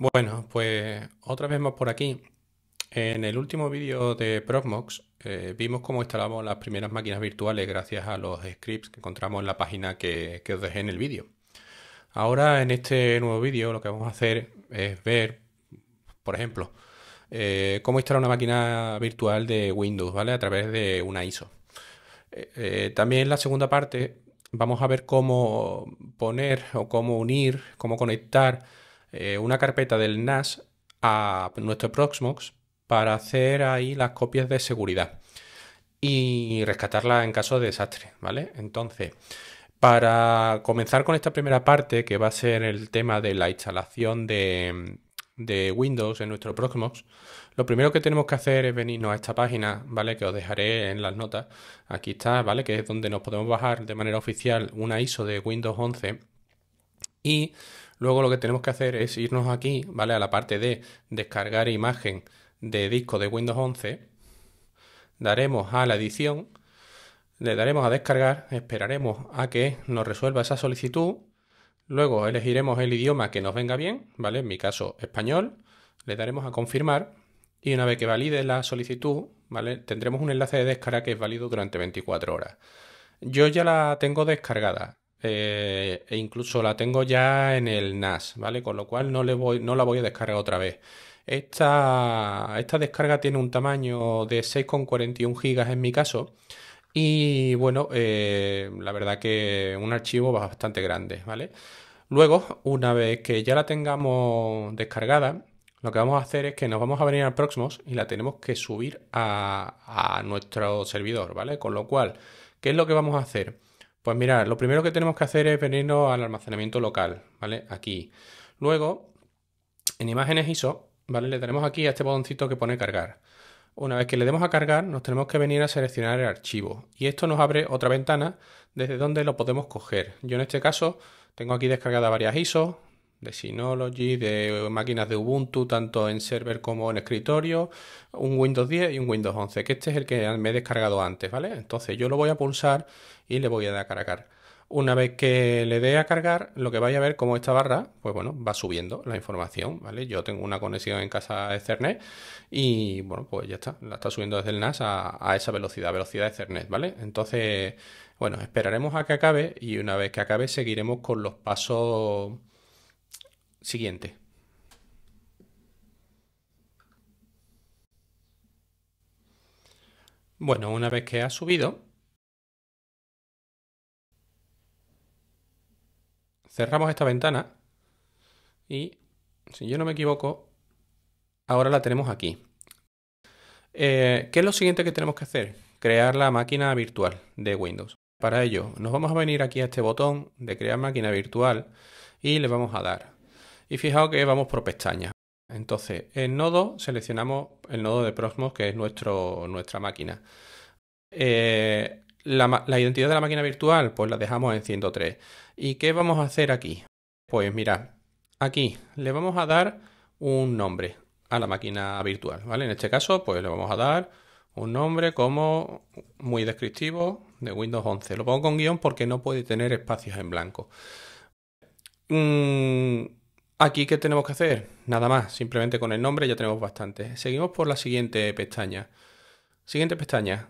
Bueno, pues otra vez más por aquí. En el último vídeo de Proxmox eh, vimos cómo instalamos las primeras máquinas virtuales gracias a los scripts que encontramos en la página que, os dejé en el vídeo. Ahora en este nuevo vídeo lo que vamos a hacer es ver, por ejemplo, eh, cómo instalar una máquina virtual de Windows, ¿vale? A través de una ISO. Eh, también en la segunda parte vamos a ver cómo poner o cómo unir, cómo conectar eh, una carpeta del NAS a nuestro Proxmox para hacer ahí las copias de seguridad y rescatarla en caso de desastre, ¿vale? Entonces, para comenzar con esta primera parte, que va a ser el tema de la instalación de, de Windows en nuestro Proxmox, lo primero que tenemos que hacer es venirnos a esta página, ¿vale? Que os dejaré en las notas. Aquí está, ¿vale? Que es donde nos podemos bajar de manera oficial una ISO de Windows 11 y Luego lo que tenemos que hacer es irnos aquí, ¿vale? A la parte de descargar imagen de disco de Windows 11. Daremos a la edición, le daremos a descargar, esperaremos a que nos resuelva esa solicitud. Luego elegiremos el idioma que nos venga bien, ¿vale? En mi caso, español. Le daremos a confirmar y una vez que valide la solicitud, ¿vale? Tendremos un enlace de descarga que es válido durante 24 horas. Yo ya la tengo descargada. Eh, e incluso la tengo ya en el NAS, ¿vale? Con lo cual no, voy, no la voy a descargar otra vez. Esta, descarga tiene un tamaño de 6,41 GB en mi caso. Y bueno, eh, la verdad que un archivo bastante grande, ¿vale? Luego, una vez que ya la tengamos descargada, lo que vamos a hacer es que nos vamos a venir al Proxmox y la tenemos que subir a, a nuestro servidor, ¿vale? Con lo cual, ¿qué es lo que vamos a hacer? Pues mirad, lo primero que tenemos que hacer es venirnos al almacenamiento local, ¿vale? Aquí. Luego, en imágenes ISO, ¿vale? Le tenemos aquí a este botoncito que pone cargar. Una vez que le demos a cargar, nos tenemos que venir a seleccionar el archivo. Y esto nos abre otra ventana desde donde lo podemos coger. Yo en este caso tengo aquí descargada varias ISO, de Synology, de máquinas de Ubuntu, tanto en server como en escritorio, un Windows 10 y un Windows 11, que este es el que me he descargado antes, ¿vale? Entonces yo lo voy a pulsar y le voy a dar a cargar. Una vez que le dé a cargar, lo que vais a ver como esta barra, pues bueno, va subiendo la información, ¿vale? Yo tengo una conexión en casa de Ethernet y bueno, pues ya está, la está subiendo desde el NAS a, esa velocidad, velocidad de cernet ¿vale? Entonces, bueno, esperaremos a que acabe y una vez que acabe seguiremos con los pasos Siguiente. Bueno, una vez que ha subido, cerramos esta ventana y, si yo no me equivoco, ahora la tenemos aquí. Eh, ¿Qué es lo siguiente que tenemos que hacer? Crear la máquina virtual de Windows. Para ello, nos vamos a venir aquí a este botón de crear máquina virtual y le vamos a dar. Y fijaos que vamos por pestañas. Entonces, en nodo seleccionamos el nodo de Proxmox, que es nuestro, nuestra máquina. Eh, la, identidad de la máquina virtual, pues la dejamos en 103. ¿Y qué vamos a hacer aquí? Pues mira, aquí le vamos a dar un nombre a la máquina virtual, ¿vale? En este caso, pues le vamos a dar un nombre como muy descriptivo de Windows 11. Lo pongo con guión porque no puede tener espacios en blanco. Mm, Aquí, ¿qué tenemos que hacer? Nada más, simplemente con el nombre ya tenemos bastante. Seguimos por la siguiente pestaña. Siguiente pestaña,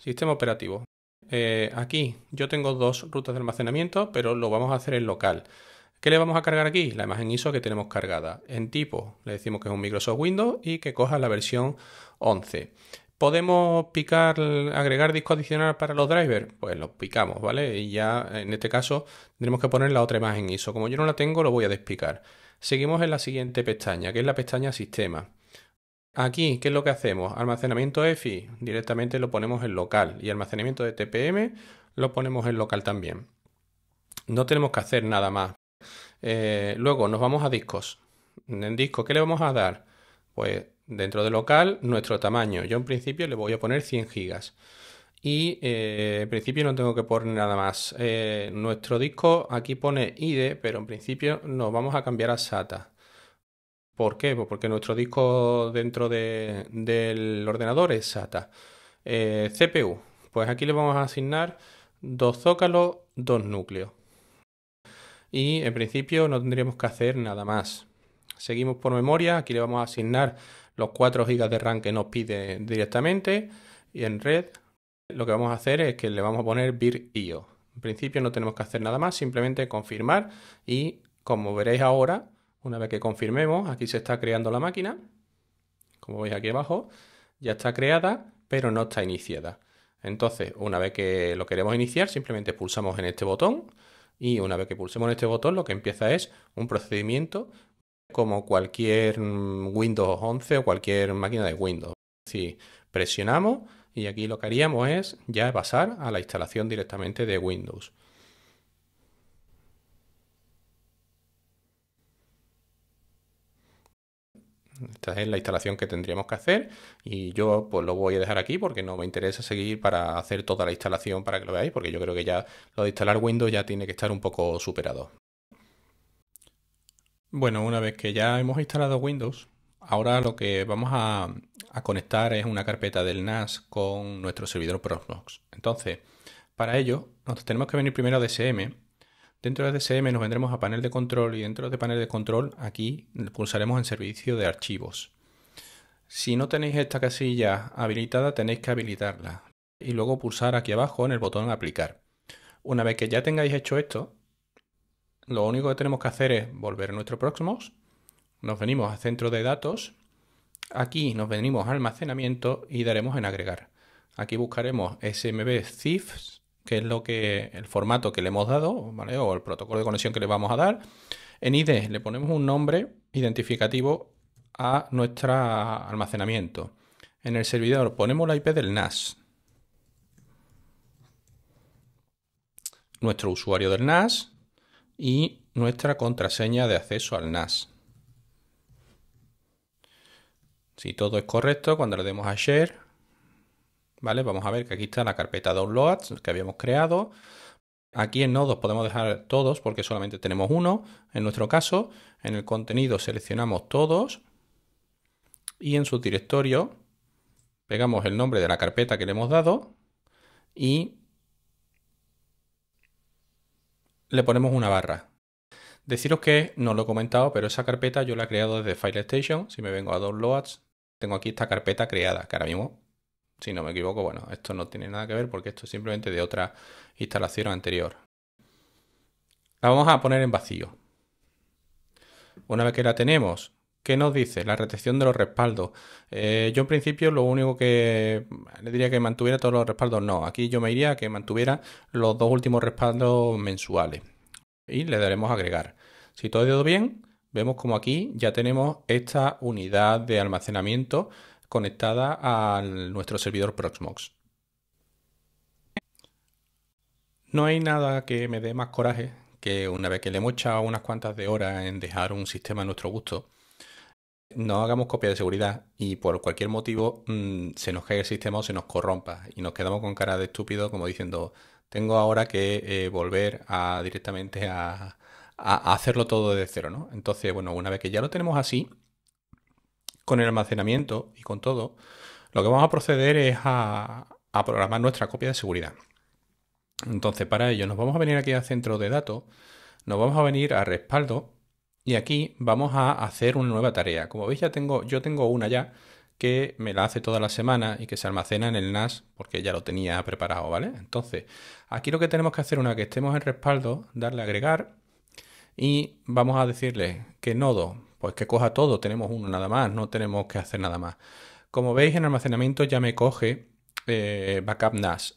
sistema operativo. Eh, aquí yo tengo dos rutas de almacenamiento, pero lo vamos a hacer en local. ¿Qué le vamos a cargar aquí? La imagen ISO que tenemos cargada. En tipo le decimos que es un Microsoft Windows y que coja la versión 11. ¿Podemos picar, agregar disco adicional para los drivers? Pues lo picamos, ¿vale? Y ya en este caso tendremos que poner la otra imagen ISO. Como yo no la tengo, lo voy a despicar. Seguimos en la siguiente pestaña, que es la pestaña Sistema. Aquí, ¿qué es lo que hacemos? Almacenamiento EFI, directamente lo ponemos en local y almacenamiento de TPM lo ponemos en local también. No tenemos que hacer nada más. Eh, luego nos vamos a discos. En disco, ¿qué le vamos a dar? Pues dentro de local, nuestro tamaño. Yo en principio le voy a poner 100 gigas. Y eh, en principio no tengo que poner nada más. Eh, nuestro disco aquí pone ID, pero en principio nos vamos a cambiar a SATA. ¿Por qué? Pues porque nuestro disco dentro del ordenador es SATA. Eh, CPU. Pues aquí le vamos a asignar dos zócalos, dos núcleos. Y en principio no tendríamos que hacer nada más. Seguimos por memoria. Aquí le vamos a asignar los 4 GB de RAM que nos pide directamente. Y en red lo que vamos a hacer es que le vamos a poner VIRIO io. En principio no tenemos que hacer nada más, simplemente confirmar y como veréis ahora, una vez que confirmemos, aquí se está creando la máquina, como veis aquí abajo, ya está creada, pero no está iniciada. Entonces, una vez que lo queremos iniciar, simplemente pulsamos en este botón y una vez que pulsemos en este botón, lo que empieza es un procedimiento como cualquier mm, Windows 11 o cualquier máquina de Windows. Si presionamos, y aquí lo que haríamos es ya pasar a la instalación directamente de Windows. Esta es la instalación que tendríamos que hacer y yo pues, lo voy a dejar aquí porque no me interesa seguir para hacer toda la instalación para que lo veáis porque yo creo que ya lo de instalar Windows ya tiene que estar un poco superado. Bueno, una vez que ya hemos instalado Windows, ahora lo que vamos a, a conectar es una carpeta del NAS con nuestro servidor Proxmox. Entonces, para ello, nos tenemos que venir primero a DSM. Dentro de DSM nos vendremos a panel de control y dentro de panel de control aquí pulsaremos en servicio de archivos. Si no tenéis esta casilla habilitada, tenéis que habilitarla y luego pulsar aquí abajo en el botón aplicar. Una vez que ya tengáis hecho esto, lo único que tenemos que hacer es volver a nuestro Proxmox, nos venimos a centro de datos Aquí nos venimos a almacenamiento y daremos en agregar. Aquí buscaremos SMB CIFs, que es lo que el formato que le hemos dado, O el protocolo de conexión que le vamos a dar. En ID le ponemos un nombre identificativo a nuestro almacenamiento. En el servidor ponemos la IP del NAS. Nuestro usuario del NAS y nuestra contraseña de acceso al NAS. Si todo es correcto, cuando le demos a Share, ¿vale? Vamos a ver que aquí está la carpeta Downloads que habíamos creado. Aquí en nodos podemos dejar todos porque solamente tenemos uno. En nuestro caso, en el contenido seleccionamos todos y en su directorio pegamos el nombre de la carpeta que le hemos dado y le ponemos una barra. Deciros que no lo he comentado, pero esa carpeta yo la he creado desde FileStation. Si me vengo a Downloads, tengo aquí esta carpeta creada, que ahora mismo, si no me equivoco, bueno, esto no tiene nada que ver porque esto es simplemente de otra instalación anterior. La vamos a poner en vacío. Una vez que la tenemos, ¿Qué nos dice? La retención de los respaldos. Eh, yo en principio lo único que le diría que mantuviera todos los respaldos, no. Aquí yo me iría a que mantuviera los dos últimos respaldos mensuales. Y le daremos agregar. Si todo ha ido bien, vemos como aquí ya tenemos esta unidad de almacenamiento conectada a nuestro servidor Proxmox. No hay nada que me dé más coraje que una vez que le hemos echado unas cuantas de horas en dejar un sistema a nuestro gusto, no hagamos copia de seguridad y por cualquier motivo mm, se nos caiga el sistema o se nos corrompa y nos quedamos con cara de estúpido como diciendo tengo ahora que eh, volver a directamente a, a, hacerlo todo de cero, ¿no? Entonces, bueno, una vez que ya lo tenemos así, con el almacenamiento y con todo, lo que vamos a proceder es a, programar nuestra copia de seguridad. Entonces, para ello, nos vamos a venir aquí a centro de datos, nos vamos a venir a respaldo y aquí vamos a hacer una nueva tarea. Como veis, ya tengo, yo tengo una ya que me la hace toda la semana y que se almacena en el NAS porque ya lo tenía preparado, ¿vale? Entonces, aquí lo que tenemos que hacer una vez que estemos en respaldo, darle a agregar y vamos a decirle que nodo, pues que coja todo, tenemos uno nada más, no tenemos que hacer nada más. Como veis en almacenamiento ya me coge eh, backup NAS.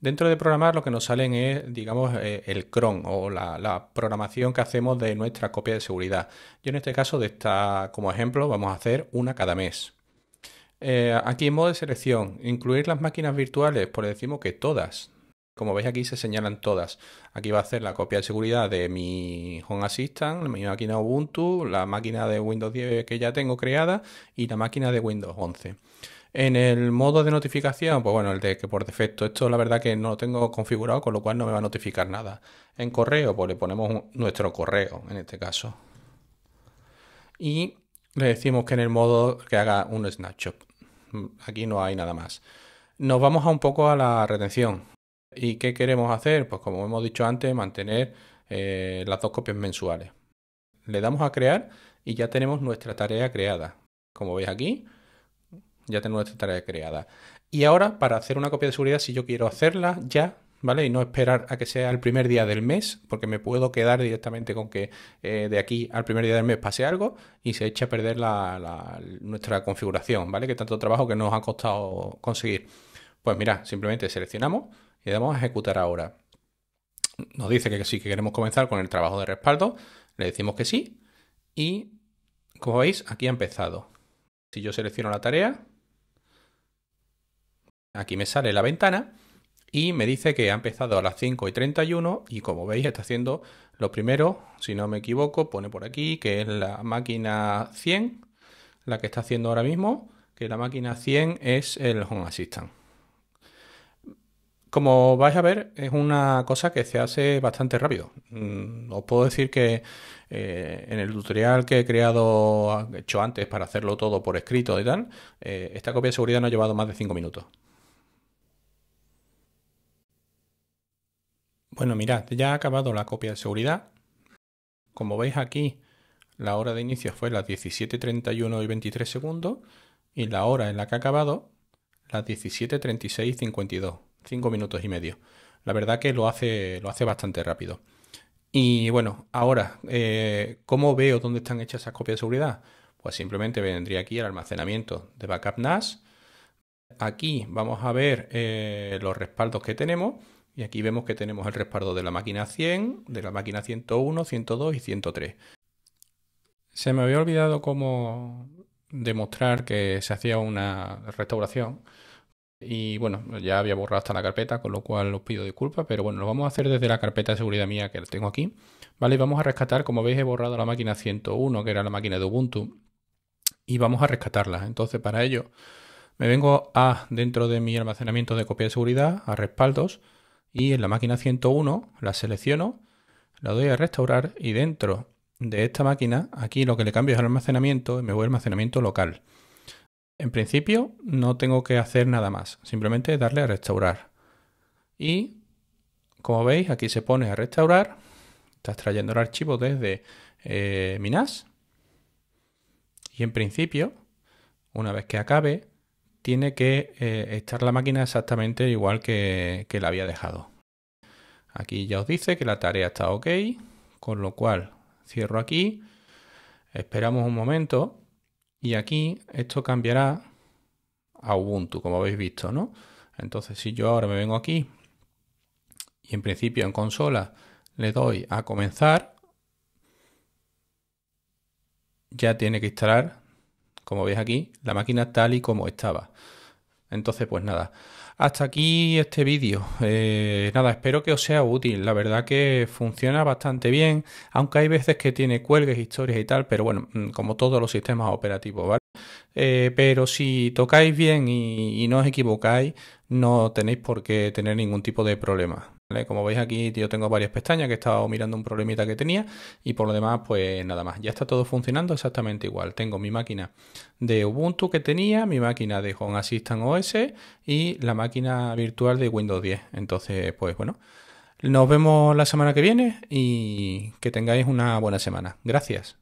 Dentro de programar lo que nos salen es, digamos, eh, el cron o la, programación que hacemos de nuestra copia de seguridad. Yo en este caso, de esta, como ejemplo, vamos a hacer una cada mes. Eh, aquí en modo de selección, incluir las máquinas virtuales, pues decimos que todas, como veis aquí se señalan todas. Aquí va a hacer la copia de seguridad de mi Home Assistant, mi máquina Ubuntu, la máquina de Windows 10 que ya tengo creada y la máquina de Windows 11. En el modo de notificación, pues bueno, el de que por defecto, esto la verdad que no lo tengo configurado, con lo cual no me va a notificar nada. En correo, pues le ponemos nuestro correo en este caso. Y le decimos que en el modo que haga un snapshot. Mm, aquí no hay nada más. Nos vamos a un poco a la retención. ¿Y qué queremos hacer? Pues como hemos dicho antes, mantener eh, las dos copias mensuales. Le damos a crear y ya tenemos nuestra tarea creada. Como veis aquí, ya tenemos nuestra tarea creada. Y ahora, para hacer una copia de seguridad, si yo quiero hacerla ya, ¿vale? Y no esperar a que sea el primer día del mes, porque me puedo quedar directamente con que eh, de aquí al primer día del mes pase algo y se eche a perder nuestra configuración, ¿vale? Que tanto trabajo que nos ha costado conseguir. Pues mira, simplemente seleccionamos y damos a ejecutar ahora. Nos dice que sí, que queremos comenzar con el trabajo de respaldo, le decimos que sí y como veis aquí ha empezado. Si yo selecciono la tarea, aquí me sale la ventana y me dice que ha empezado a las 5 y 31 y como veis está haciendo lo primero, si no me equivoco, pone por aquí que es la máquina 100, la que está haciendo ahora mismo, que la máquina 100 es el Home Assistant. Como vais a ver, es una cosa que se hace bastante rápido. Mm, os puedo decir que eh, en el tutorial que he creado, hecho antes para hacerlo todo por escrito y tal, eh, esta copia de seguridad no ha llevado más de 5 minutos. Bueno, mirad, ya ha acabado la copia de seguridad. Como veis aquí, la hora de inicio fue las 17.31 y 23 segundos y la hora en la que ha acabado, las 17.36 y 52. 5 minutos y medio. La verdad que lo hace, lo hace bastante rápido. Y bueno, ahora, eh, ¿cómo veo dónde están hechas esas copias de seguridad? Pues simplemente vendría aquí el almacenamiento de backup NAS. Aquí vamos a ver eh, los respaldos que tenemos. Y aquí vemos que tenemos el respaldo de la máquina 100, de la máquina 101, 102 y 103. Se me había olvidado cómo demostrar que se hacía una restauración y bueno, ya había borrado hasta la carpeta, con lo cual os pido disculpas, pero bueno, lo vamos a hacer desde la carpeta de seguridad mía que la tengo aquí. Vale, y vamos a rescatar, como veis, he borrado la máquina 101, que era la máquina de Ubuntu, y vamos a rescatarla. Entonces, para ello, me vengo a dentro de mi almacenamiento de copia de seguridad, a respaldos, y en la máquina 101 la selecciono, la doy a restaurar, y dentro de esta máquina, aquí lo que le cambio es el almacenamiento, me voy a almacenamiento local. En principio no tengo que hacer nada más, simplemente darle a restaurar. Y como veis aquí se pone a restaurar, está trayendo el archivo desde eh, Minas. Y en principio, una vez que acabe, tiene que estar eh, la máquina exactamente igual que, que la había dejado. Aquí ya os dice que la tarea está ok, con lo cual cierro aquí, esperamos un momento y aquí esto cambiará a Ubuntu, como habéis visto, ¿no? Entonces, si yo ahora me vengo aquí y en principio en consola le doy a comenzar, ya tiene que instalar, como veis aquí, la máquina tal y como estaba. Entonces, pues nada, hasta aquí este vídeo. Eh, nada, espero que os sea útil. La verdad que funciona bastante bien, aunque hay veces que tiene cuelgues, historias y tal, pero bueno, mm, como todos los sistemas operativos, ¿vale? Eh, pero si tocáis bien y no os equivocáis, no tenéis por qué tener ningún tipo de problema. Como veis aquí yo tengo varias pestañas que he estado mirando un problemita que tenía y por lo demás pues nada más. Ya está todo funcionando exactamente igual. Tengo mi máquina de Ubuntu que tenía, mi máquina de Home Assistant OS y la máquina virtual de Windows 10. Entonces pues bueno, nos vemos la semana que viene y que tengáis una buena semana. Gracias.